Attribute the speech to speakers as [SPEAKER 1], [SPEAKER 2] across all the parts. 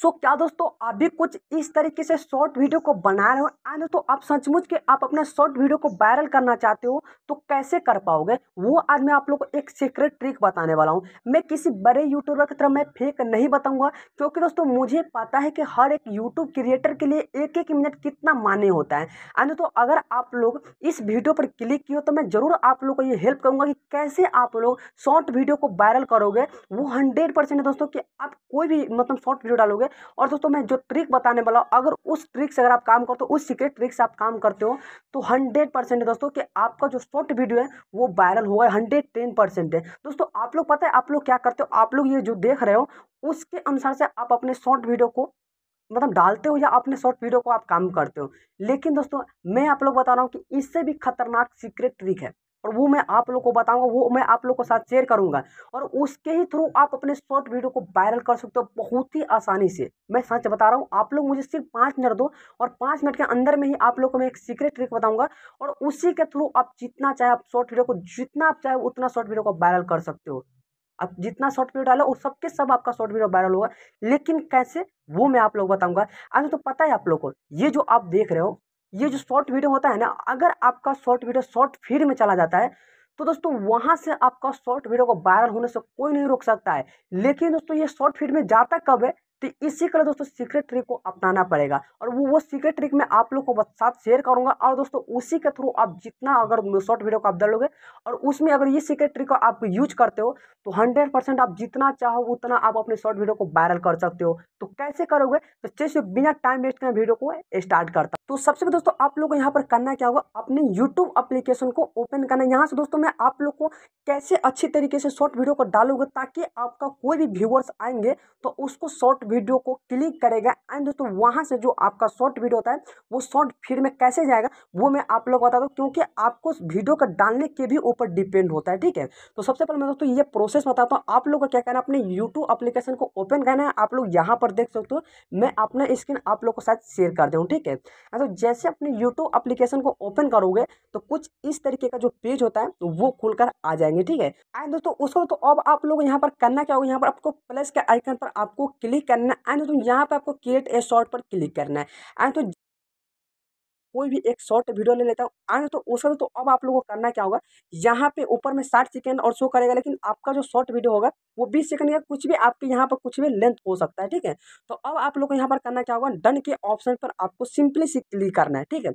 [SPEAKER 1] सो so, क्या दोस्तों आप भी कुछ इस तरीके से शॉर्ट वीडियो को बना रहे हो एंड तो आप सचमुच के आप अपना शॉर्ट वीडियो को वायरल करना चाहते हो तो कैसे कर पाओगे वो आज मैं आप लोग को एक सीक्रेट ट्रिक बताने वाला हूँ मैं किसी बड़े यूट्यूबर की तरह मैं फेक नहीं बताऊंगा क्योंकि दोस्तों मुझे पता है कि हर एक यूट्यूब क्रिएटर के लिए एक एक मिनट कितना मान्य होता है एंड तो अगर आप लोग इस वीडियो पर क्लिक किए तो मैं ज़रूर आप लोग को ये हेल्प करूँगा कि कैसे आप लोग शॉर्ट वीडियो को वायरल करोगे वो हंड्रेड दोस्तों कि आप कोई भी मतलब शॉर्ट वीडियो डालोगे करोगे और दोस्तों मैं जो ट्रिक बताने वाला हूँ अगर उस ट्रिक से अगर आप काम करते हो उस सीक्रेट ट्रिक से आप काम करते हो तो हंड्रेड परसेंट है दोस्तों कि आपका जो शॉर्ट वीडियो है वो वायरल होगा हंड्रेड टेन परसेंट है दोस्तों आप लोग पता है आप लोग क्या करते हो आप लोग ये जो देख रहे हो उसके अनुसार से आप अपने शॉर्ट वीडियो को मतलब डालते हो या अपने शॉर्ट वीडियो को आप काम करते हो लेकिन दोस्तों मैं आप लोग बता रहा हूँ कि इससे भी खतरनाक सीक्रेट ट्रिक है और वो मैं आप लोग को बताऊंगा वो मैं आप लोग के साथ शेयर करूंगा और उसके ही थ्रू आप अपने शॉर्ट वीडियो को वायरल कर सकते हो बहुत ही आसानी से मैं सच बता रहा हूँ आप लोग मुझे सिर्फ पाँच मिनट दो और पाँच मिनट के अंदर में ही आप लोग को मैं एक सीक्रेट ट्रिक बताऊँगा और उसी के थ्रू आप जितना चाहे आप शॉर्ट वीडियो को जितना आप चाहे उतना शॉर्ट वीडियो को वायरल कर सकते हो आप जितना शॉर्ट वीडियो डालो उस सबके सब आपका शॉर्ट वीडियो वायरल होगा लेकिन कैसे वो मैं आप लोग बताऊंगा आज तो पता है आप लोगों को ये जो आप देख रहे हो ये जो हम्म। शॉर्ट वीडियो होता है ना अगर आपका शॉर्ट वीडियो शॉर्ट फीड में चला जाता है तो दोस्तों वहां से आपका शॉर्ट वीडियो को वायरल होने से कोई नहीं रोक सकता है लेकिन दोस्तों ये शॉर्ट फीड में जाता कब है तो इसी के दोस्तों सीक्रेट ट्रिक को अपनाना पड़ेगा और वो वो सीक्रेट ट्रिक मैं आप लोग को साथ शेयर करूंगा और दोस्तों उसी के थ्रू आप जितना अगर शॉर्ट वीडियो को आप डालोगे और उसमें अगर ये सीक्रेट ट्रिक को आप यूज करते हो तो हंड्रेड परसेंट आप जितना चाहो उतना आप अपने शॉर्ट वीडियो को वायरल कर सकते हो तो कैसे करोगे तो चलिए बिना टाइम वेस्ट में वीडियो को स्टार्ट करता तो सबसे पहले दोस्तों आप लोग को यहाँ पर करना क्या होगा अपने यूट्यूब अप्लीकेशन को ओपन करना यहाँ से दोस्तों मैं आप लोग को कैसे अच्छी तरीके से शॉर्ट वीडियो को डालूंगा ताकि आपका कोई भी व्यूवर्स आएंगे तो उसको शॉर्ट वीडियो को क्लिक करेगा एंड दोस्तों वहाँ से जो आपका शॉर्ट वीडियो होता है वो शॉर्ट फीड में कैसे जाएगा वो मैं आप लोग बता दूँ क्योंकि आपको वीडियो का डालने के भी ऊपर डिपेंड होता है ठीक है तो सबसे पहले मैं दोस्तों ये प्रोसेस बताता हूँ आप लोग का क्या करना है अपने यूट्यूब अप्लीकेशन को ओपन करना है आप लोग यहाँ पर देख सकते हो मैं अपना स्क्रीन आप लोग को साथ शेयर कर दूँ ठीक है तो जैसे अपने यूट्यूब अप्लीकेशन को ओपन करोगे तो कुछ इस तरीके का जो पेज होता है वो खुलकर आ जाएंगे ठीक है एंड दोस्तों उसको तो अब आप लोग यहाँ पर करना क्या होगा यहाँ पर आपको प्लस के आइकन पर आपको क्लिक करना है एंड तो यहाँ पर आपको क्रिएट ए शॉर्ट पर क्लिक करना है एंड तो कोई भी एक शॉर्ट वीडियो ले लेता हूँ आज तो उस तो अब आप लोगों को करना क्या होगा यहाँ पे ऊपर में साठ सेकेंड और शो करेगा लेकिन आपका जो शॉर्ट वीडियो होगा वो बीस सेकंड का कुछ भी आपके यहाँ पर कुछ भी लेंथ हो सकता है ठीक है तो अब आप लोग को यहाँ पर करना क्या होगा डन के ऑप्शन पर आपको सिंपली सी क्लिक करना है ठीक है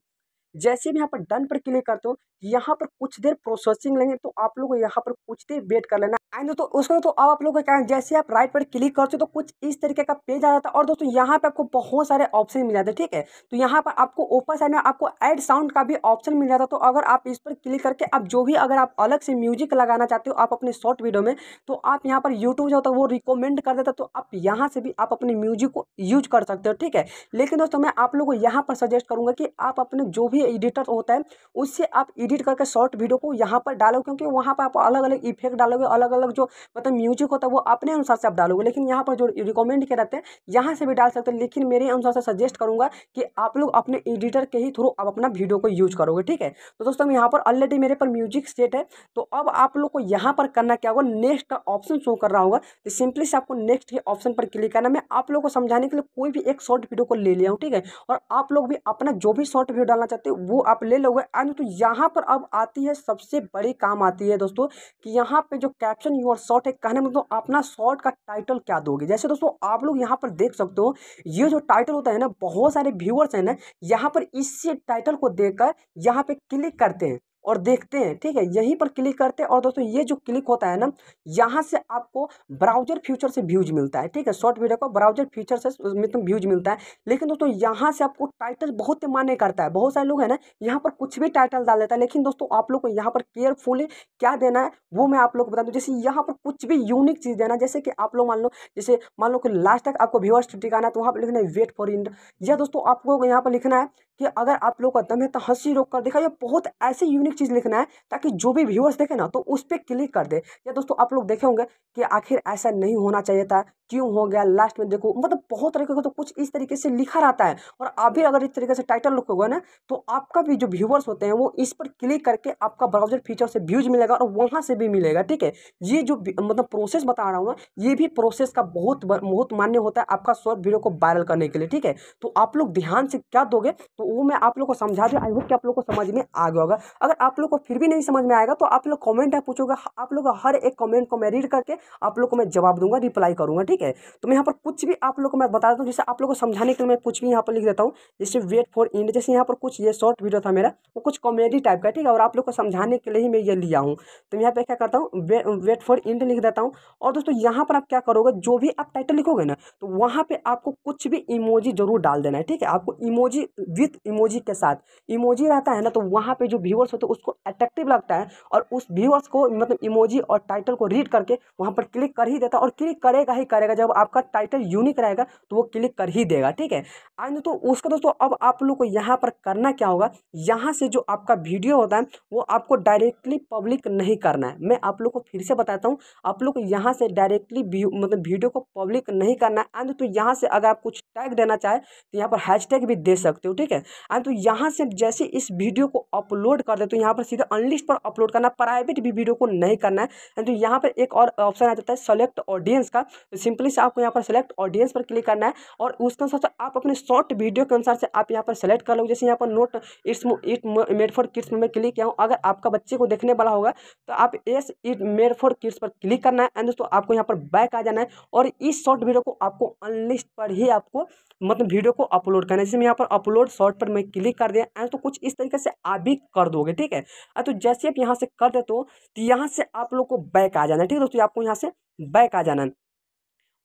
[SPEAKER 1] जैसे भी यहाँ पर डन पर क्लिक करते हो यहाँ पर कुछ देर प्रोसेसिंग लेंगे तो आप लोग यहाँ पर कुछ देर वेट कर लेना एंड दोस्तों उसके तो अब आप लोग क्या जैसे आप राइट पर क्लिक करते हो तो कुछ इस तरीके का पेज आ जाता है और दोस्तों यहाँ पे आपको बहुत सारे ऑप्शन मिल जाते हैं ठीक है तो यहाँ पर आपको ऊपर साइड में आपको एड साउंड का भी ऑप्शन मिल जाता है तो अगर आप इस पर क्लिक करके आप जो भी अगर आप अलग से म्यूजिक लगाना चाहते हो आप अपने शॉर्ट वीडियो में तो आप यहाँ पर यूट्यूब जो होता है वो रिकमेंड कर देता तो आप यहाँ से भी आप अपने म्यूजिक को यूज कर सकते हो ठीक है लेकिन दोस्तों मैं आप लोग को यहाँ पर सजेस्ट करूँगा कि आप अपने जो भी भी एडिटर होता है उससे आप एडिट करके शॉर्ट वीडियो को यहाँ पर डालो क्योंकि वहाँ पर आप अलग अलग इफेक्ट डालोगे अलग अलग जो मतलब म्यूजिक होता है वो अपने अनुसार से आप डालोगे लेकिन यहाँ पर जो रिकमेंड किया रहते हैं यहाँ से भी डाल सकते हैं लेकिन मेरे अनुसार से सजेस्ट करूँगा कि आप लोग अपने एडिटर के ही थ्रू आप अपना वीडियो को यूज करोगे ठीक है तो दोस्तों यहाँ पर ऑलरेडी मेरे पर म्यूजिक सेट है तो अब आप लोग को यहाँ पर करना क्या होगा नेक्स्ट का ऑप्शन शो कर रहा होगा तो सिंपली से आपको नेक्स्ट के ऑप्शन पर क्लिक करना मैं आप लोग को समझाने के लिए कोई भी एक शॉर्ट वीडियो को ले लिया हूँ ठीक है और आप लोग भी अपना जो भी शॉर्ट वीडियो डालना चाहते हो से वो आप ले लोगे एंड तो यहाँ पर अब आती है सबसे बड़ी काम आती है दोस्तों कि यहाँ पे जो कैप्शन योर शॉर्ट है कहने में मतलब तो अपना शॉर्ट का टाइटल क्या दोगे जैसे दोस्तों आप लोग यहाँ पर देख सकते हो ये जो टाइटल होता है ना बहुत सारे व्यूअर्स हैं ना यहाँ पर इसी टाइटल को देख कर यहाँ क्लिक करते हैं और देखते हैं ठीक है यहीं पर क्लिक करते हैं और दोस्तों ये जो क्लिक होता है ना यहाँ से आपको ब्राउजर फ्यूचर से व्यूज मिलता है ठीक है शॉर्ट वीडियो को ब्राउजर फ्यूचर से मतलब तो व्यूज मिलता है लेकिन दोस्तों यहाँ से आपको टाइटल बहुत मान्य करता है बहुत सारे लोग हैं ना यहाँ पर कुछ भी टाइटल डाल देता है लेकिन दोस्तों आप लोग को यहाँ पर केयरफुली क्या देना है वो मैं आप लोग को बता दूँ जैसे यहाँ पर कुछ भी यूनिक चीज़ देना जैसे कि आप लोग मान लो जैसे मान लो कि लास्ट तक आपको व्यूअर्स टिकाना है तो वहाँ पर लिखना है वेट फॉर इंड या दोस्तों आपको यहाँ पर लिखना है कि अगर आप लोग का दम है तो हंसी रोक कर देखा ये बहुत ऐसे यूनिक यूनिक चीज़ लिखना है ताकि जो भी व्यूअर्स देखे ना तो उस पर क्लिक कर दे या दोस्तों आप लोग देखे होंगे कि आखिर ऐसा नहीं होना चाहिए था क्यों हो गया लास्ट में देखो मतलब बहुत तरीके का तो कुछ इस तरीके से लिखा रहता है और अभी अगर इस तरीके से टाइटल लिखोगे ना तो आपका भी जो व्यूवर्स होते हैं वो इस पर क्लिक करके आपका ब्राउजर फीचर से व्यूज मिलेगा और वहाँ से भी मिलेगा ठीक है ये जो मतलब प्रोसेस बता रहा हूँ ये भी प्रोसेस का बहुत बहुत मान्य होता है आपका शॉर्ट वीडियो को वायरल करने के लिए ठीक है तो आप लोग ध्यान से क्या दोगे तो वो मैं आप लोग को समझा दूँ आई होप कि आप लोग को समझ में आ गया होगा अगर आप लोग को फिर भी नहीं समझ में आएगा तो आप लोग कमेंट है पूछोगे आप लोग हर एक कमेंट को मैं रीड करके आप लोग को मैं जवाब दूंगा रिप्लाई करूंगा ठीक है तो मैं यहाँ पर कुछ भी आप लोग को मैं बता देता हूँ जैसे आप लोग को समझाने के लिए मैं कुछ भी यहाँ पर लिख देता हूँ जैसे वेट फॉर इंड जैसे यहाँ पर कुछ ये शॉर्ट वीडियो था मेरा वो कुछ कॉमेडी टाइप का ठीक है और आप लोग को समझाने के लिए ही मैं ये लिया हूँ तो यहाँ पर क्या करता हूँ वेट फॉर इंड लिख देता हूँ और दोस्तों यहाँ पर आप क्या करोगे जो भी आप टाइटल लिखोगे ना तो वहाँ पर आपको कुछ भी इमोजी जरूर डाल देना है ठीक है आपको इमोजी विथ इमोजी के साथ इमोजी रहता है ना तो वहाँ पर जो व्यूवर्स होते उसको अट्रैक्टिव लगता है और उस व्यूअर्स को मतलब इमोजी और टाइटल को रीड करके वहाँ पर क्लिक कर ही देता है और क्लिक करेगा ही करेगा जब आपका टाइटल यूनिक रहेगा तो वो क्लिक कर ही देगा ठीक है एंड तो उसका दोस्तों अब आप लोग को यहाँ पर करना क्या होगा यहाँ से जो आपका वीडियो होता है वो आपको डायरेक्टली पब्लिक नहीं करना है मैं आप लोग को फिर से बताता हूँ आप लोग यहाँ से डायरेक्टली मतलब वीडियो को पब्लिक नहीं करना है एंड तो यहाँ से अगर आप कुछ टैग देना चाहे तो यहाँ पर हैश भी दे सकते हो ठीक है एंड तो यहाँ से जैसे इस वीडियो को अपलोड कर देते हो यहाँ पर सीधे अनलिस्ट पर अपलोड करना प्राइवेट भी वीडियो को नहीं करना है तो यहाँ पर एक और ऑप्शन आ जाता है सेलेक्ट ऑडियंस का तो सिंपली से आपको यहाँ पर सेलेक्ट ऑडियंस पर क्लिक करना है और उसके अनुसार आप अपने शॉर्ट वीडियो के अनुसार से आप यहाँ पर सेलेक्ट कर लो जैसे यहाँ पर not it's it made for kids में क्लिक किया हूँ अगर आपका बच्चे को देखने वाला होगा तो आप yes it made for kids पर क्लिक करना है एंड दोस्तों आपको यहाँ पर बैक आ जाना है और इस शॉर्ट वीडियो को आपको अनलिस्ट पर ही आपको मतलब वीडियो को अपलोड करना है जैसे मैं यहाँ पर अपलोड शॉर्ट पर मैं क्लिक कर दिया एंड तो कुछ इस तरीके से आप भी कर दोगे ठीक ठीक है हाँ, तो जैसे आप यहाँ से कर दे तो, तो, यहाँ से आप लोग को बैक आ जाना ठीक है दोस्तों आपको यहाँ से बैक आ जाना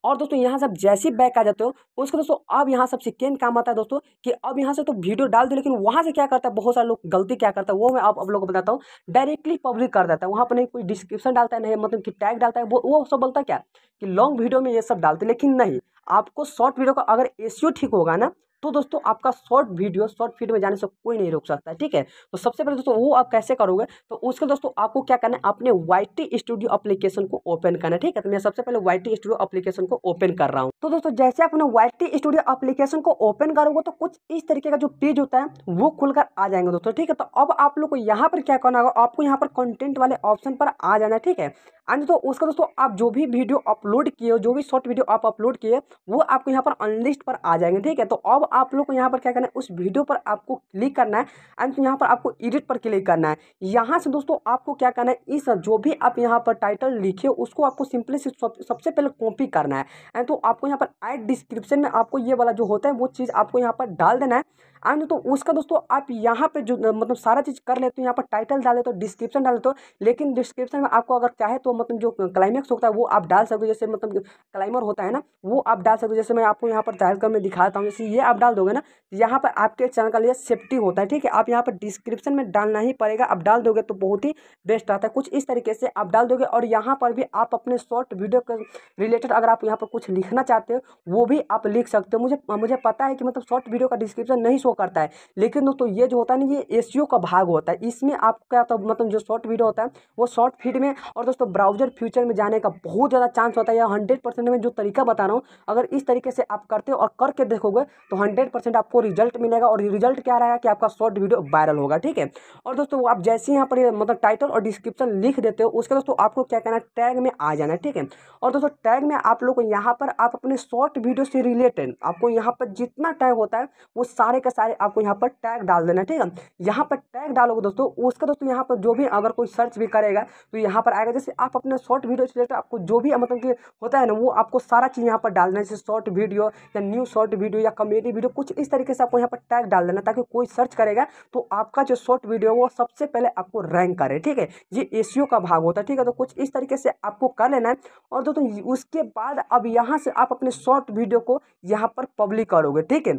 [SPEAKER 1] और दोस्तों यहाँ से आप जैसे बैक आ जाते हो तो उसके दोस्तों अब यहाँ सबसे केन काम आता है दोस्तों कि अब यहाँ से तो वीडियो डाल दो लेकिन वहाँ से क्या करता है बहुत सारे लोग गलती क्या करता है वो मैं आप आप लोग को बताता हूँ डायरेक्टली पब्लिक कर देता है वहाँ पर नहीं कोई डिस्क्रिप्शन डालता है नहीं मतलब कि टैग डालता है वो वो सब बोलता है क्या कि लॉन्ग वीडियो में ये सब डालते लेकिन नहीं आपको शॉर्ट वीडियो का अगर एस ठीक होगा ना तो दोस्तों आपका शॉर्ट वीडियो शॉर्ट फीड में जाने से कोई नहीं रोक सकता है ठीक है तो सबसे पहले दोस्तों वो आप कैसे करोगे तो उसके दोस्तों आपको क्या करना है अपने वाई स्टूडियो अप्लीकेशन को ओपन करना है ठीक है तो मैं सबसे पहले वाई स्टूडियो अप्लीकेशन को ओपन कर रहा हूँ तो दोस्तों जैसे अपने वाई स्टूडियो अपलीकेशन को ओपन करोगे तो कुछ इस तरीके का जो पेज होता है वो खुलकर आ जाएंगे दोस्तों ठीक है तो अब आप लोग को यहाँ पर क्या करना होगा आपको यहाँ पर कंटेंट वाले ऑप्शन पर आ जाना है ठीक है एंड हाँ दोस्तों उसका दोस्तों आप जो भी वीडियो अपलोड किए जो भी शॉर्ट वीडियो आप अपलोड किए वो आपको यहाँ पर अनलिस्ट पर आ जाएंगे ठीक है तो अब आप लोग को यहाँ पर क्या करना है उस वीडियो पर आपको क्लिक करना है एंड हाँ तो यहाँ पर आपको एडिट पर क्लिक करना है यहाँ से दोस्तों आपको क्या करना है इस जो भी आप यहाँ पर टाइटल लिखे उसको आपको सिंपली से सबसे पहले कॉपी करना है एंड हाँ तो आपको यहाँ पर एड डिस्क्रिप्शन में आपको ये वाला जो होता है वो चीज़ आपको यहाँ पर डाल देना है एंड तो उसका दोस्तों आप यहाँ पे जो मतलब सारा चीज़ कर लेते हो यहाँ पर टाइटल डाल देते हो डिस्क्रिप्शन डाल देते हो लेकिन डिस्क्रिप्शन में आपको अगर चाहे तो मतलब जो क्लाइमैक्स होता है वो आप डाल सको जैसे मतलब क्लाइमर होता है ना वो आप डाल सको जैसे मैं आपको यहाँ पर डायल कर मैं दिखाता हूँ जैसे ये आप डाल दोगे ना यहाँ पर आपके चैनल का लिए सेफ्टी होता है ठीक है आप यहाँ पर डिस्क्रिप्शन में डालना ही पड़ेगा आप डाल दोगे तो बहुत ही बेस्ट आता है कुछ इस तरीके से आप डाल दोगे और यहाँ पर भी आप अपने शॉर्ट वीडियो के रिलेटेड अगर आप यहाँ पर कुछ लिखना चाहते हो वो भी आप लिख सकते हो मुझे मुझे पता है कि मतलब शॉर्ट वीडियो का डिस्क्रिप्शन नहीं शो करता है लेकिन दोस्तों ये जो होता है ना ये ए e का भाग होता है इसमें आपका तो मतलब जो शॉर्ट वीडियो होता है वो शॉर्ट फीड में और दोस्तों ब्राउजर फ्यूचर में जाने का बहुत ज़्यादा चांस होता है या हंड्रेड में जो तरीका बता रहा हूँ अगर इस तरीके से आप करते हो और करके देखोगे तो हंड्रेड परसेंट आपको रिजल्ट मिलेगा और रिजल्ट क्या रहेगा कि आपका शॉर्ट वीडियो वायरल होगा ठीक है और दोस्तों आप जैसे यहाँ पर मतलब टाइटल और डिस्क्रिप्शन लिख देते हो उसके दोस्तों आपको क्या कहना है टैग में आ जाना ठीक है और दोस्तों टैग में आप लोग यहाँ पर आप अपने शॉर्ट वीडियो से रिलेटेड आपको यहाँ पर जितना टैग होता है वो सारे का सारे आपको यहाँ पर टैग डाल देना ठीक है यहाँ पर टैग डालोगे दोस्तों उसका दोस्तों यहाँ पर जो भी अगर कोई सर्च भी करेगा तो यहाँ पर आएगा जैसे आप अपने शॉर्ट वीडियो से रिलेटेड आपको जो भी मतलब कि होता है ना वो आपको सारा चीज़ यहाँ पर डाल है जैसे शॉर्ट वीडियो या न्यू शॉर्ट वीडियो या कॉमेडी वीडियो कुछ इस तरीके से आपको यहाँ पर टैग डाल देना ताकि कोई सर्च करेगा तो आपका जो शॉर्ट वीडियो वो सबसे पहले आपको रैंक करे ठीक है ये ए का भाग होता है ठीक है तो कुछ इस तरीके से आपको कर लेना है और दोस्तों उसके बाद अब यहाँ से आप अपने शॉर्ट वीडियो को यहाँ पर पब्लिक करोगे ठीक है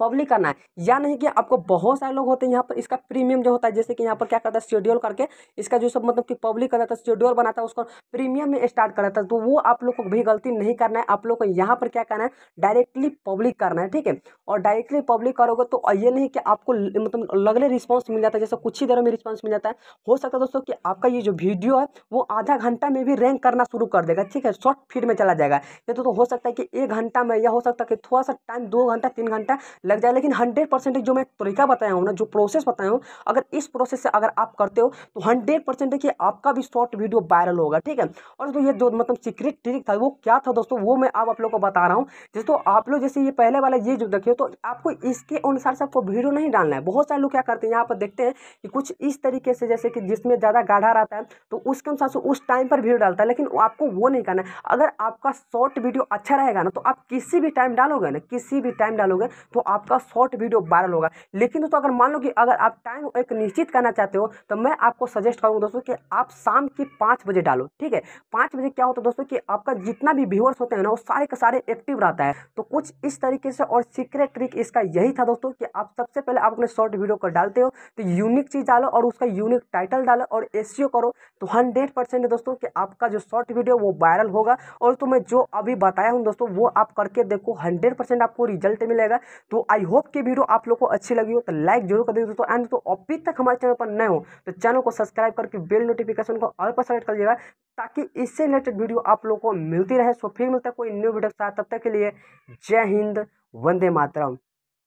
[SPEAKER 1] पब्लिक करना है या नहीं कि आपको बहुत सारे लोग होते हैं यहाँ पर इसका प्रीमियम जो होता है जैसे कि यहाँ पर क्या करता है शेड्यूल करके इसका जो सब मतलब कि पब्लिक करता है शेड्यूल तो बनाता है उसको प्रीमियम में स्टार्ट कराता है तो वो आप लोग को भी गलती नहीं करना है आप लोग को यहाँ पर क्या करना है डायरेक्टली पब्लिक करना है ठीक है और डायरेक्टली पब्लिक करोगे तो ये नहीं कि आपको मतलब लगले रिस्पॉन्स मिल जाता है जैसे कुछ ही देर में रिस्पॉन्स मिल जाता है हो सकता है दोस्तों कि आपका ये जो वीडियो है वो आधा घंटा में भी रैंक करना शुरू कर देगा ठीक है शॉर्ट फीड में चला जाएगा ये तो हो सकता है कि एक घंटा में या हो सकता है कि थोड़ा सा टाइम दो घंटा तीन घंटा लग जाए लेकिन हंड्रेड परसेंट जो मैं तरीका बताया हूँ ना जो प्रोसेस बताया हूँ अगर इस प्रोसेस से अगर आप करते हो तो हंड्रेड परसेंट देखिए आपका भी शॉर्ट वीडियो वायरल होगा ठीक है और दोस्तों ये जो मतलब सीक्रेट ट्रिक था वो क्या था दोस्तों वो मैं आप, लोग को बता रहा हूँ तो आप लोग जैसे ये पहले वाला ये जो देखिए तो आपको इसके अनुसार से आपको वीडियो नहीं डालना है बहुत सारे लोग क्या करते हैं यहाँ पर देखते हैं कि कुछ इस तरीके से जैसे कि जिसमें ज़्यादा गाढ़ा रहता है तो उसके अनुसार से उस टाइम पर वीडियो डालता है लेकिन आपको वो नहीं करना है अगर आपका शॉर्ट वीडियो अच्छा रहेगा ना तो आप किसी भी टाइम डालोगे ना किसी भी टाइम डालोगे तो आपका शॉर्ट वीडियो वायरल होगा लेकिन दोस्तों अगर मान लो कि अगर आप टाइम एक निश्चित करना चाहते हो तो मैं आपको सजेस्ट करूँगा दोस्तों कि आप शाम की पाँच बजे डालो ठीक है पाँच बजे क्या होता है दोस्तों कि आपका जितना भी व्यूअर्स होते हैं ना वो सारे के सारे एक्टिव रहता है तो कुछ इस तरीके से और सीक्रेट ट्रिक इसका यही था दोस्तों कि आप सबसे पहले आप अपने शॉर्ट वीडियो को डालते हो तो यूनिक चीज़ डालो और उसका यूनिक टाइटल डालो और एस e करो तो हंड्रेड परसेंट दोस्तों कि आपका जो शॉर्ट वीडियो वो वायरल होगा और तो मैं जो अभी बताया हूँ दोस्तों वो आप करके देखो हंड्रेड परसेंट आपको रिजल्ट मिलेगा तो तो आई होप कि वीडियो आप लोग को अच्छी लगी हो तो लाइक जरूर कर दीजिए दोस्तों एंड तो अभी तक हमारे चैनल पर नए हो तो चैनल को सब्सक्राइब करके बेल नोटिफिकेशन को ऑल पर सेलेक्ट कर दीजिएगा ताकि इससे रिलेटेड वीडियो आप लोग को मिलती रहे सो फिर मिलता है कोई न्यू वीडियो के साथ तब तक के लिए जय हिंद वंदे मातरम